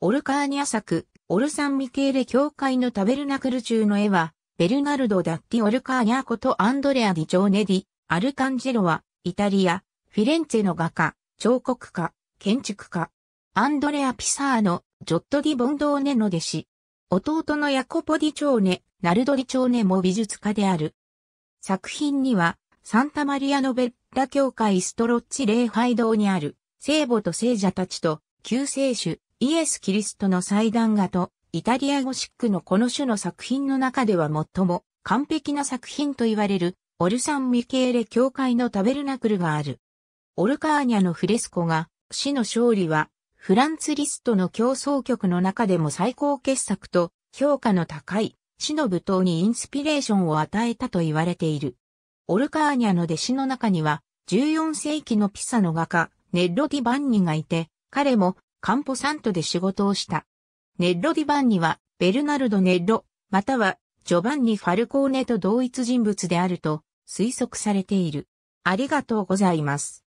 オルカーニャ作、オルサンミケーレ教会のタベルナクル中の絵は、ベルナルド・ダッティ・オルカーニャことアンドレア・ディ・ジョーネディ、アルカンジェロは、イタリア、フィレンツェの画家、彫刻家、建築家、アンドレア・ピサーノ、ジョット・ディ・ボンドーネの弟子、弟のヤコポ・ディ・チョーネ、ナルド・ディ・チョーネも美術家である。作品には、サンタマリアノベッラ教会ストロッチ礼拝堂にある、聖母と聖者たちと、救世主、イエス・キリストの祭壇画とイタリアゴシックのこの種の作品の中では最も完璧な作品と言われるオルサン・ミケーレ教会のタベルナクルがある。オルカーニャのフレスコが死の勝利はフランツ・リストの競争曲の中でも最高傑作と評価の高い死の舞踏にインスピレーションを与えたと言われている。オルカーニャの弟子の中には14世紀のピサの画家ネッロ・ディ・バンニがいて、彼もカンポサントで仕事をした。ネッロ・ディバンニは、ベルナルド・ネッロ、または、ジョバンニ・ファルコーネと同一人物であると推測されている。ありがとうございます。